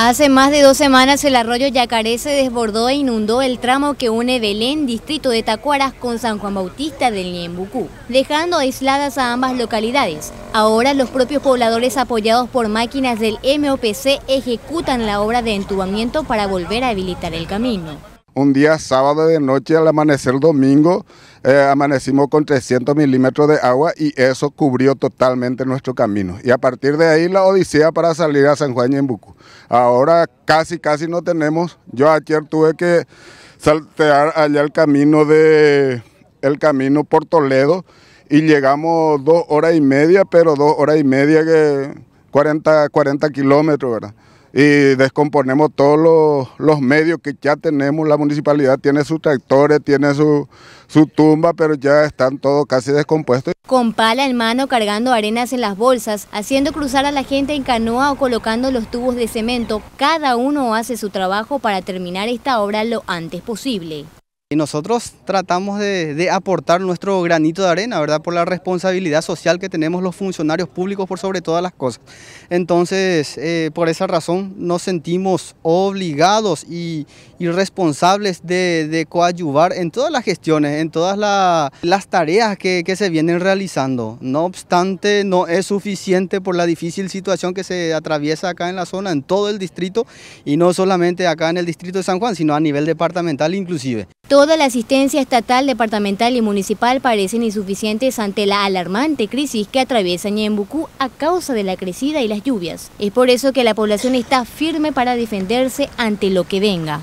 Hace más de dos semanas el arroyo Yacaré se desbordó e inundó el tramo que une Belén, distrito de Tacuaras, con San Juan Bautista del Niembucú, dejando aisladas a ambas localidades. Ahora los propios pobladores apoyados por máquinas del MOPC ejecutan la obra de entubamiento para volver a habilitar el camino un día sábado de noche, al amanecer domingo, eh, amanecimos con 300 milímetros de agua y eso cubrió totalmente nuestro camino. Y a partir de ahí la odisea para salir a San Juan y Bucu Ahora casi, casi no tenemos. Yo ayer tuve que saltear allá el camino de el camino por Toledo y llegamos dos horas y media, pero dos horas y media que 40, 40 kilómetros, ¿verdad? y descomponemos todos los, medios que ya tenemos. La municipalidad tiene sus tractores, tiene su, su tumba, pero ya están todos casi descompuestos. Con pala en mano cargando arenas en las bolsas, haciendo cruzar a la gente en canoa o colocando los tubos de cemento, cada uno hace su trabajo para terminar esta obra lo antes posible. Y nosotros tratamos de, aportar nuestro granito de arena, ¿verdad? Por la responsabilidad social que tenemos los funcionarios públicos por sobre todas las cosas. Entonces, eh, por esa razón nos sentimos obligados y, responsables de, de, coadyuvar en todas las gestiones, en todas las tareas que se vienen realizando. No obstante, no es suficiente por la difícil situación que se atraviesa acá en la zona, en todo el distrito, y no solamente acá en el distrito de San Juan, sino a nivel departamental inclusive. Toda la asistencia estatal, departamental y municipal parecen insuficientes ante la alarmante crisis que atraviesa Ñembucú a causa de la crecida y las lluvias. Es por eso que la población está firme para defenderse ante lo que venga.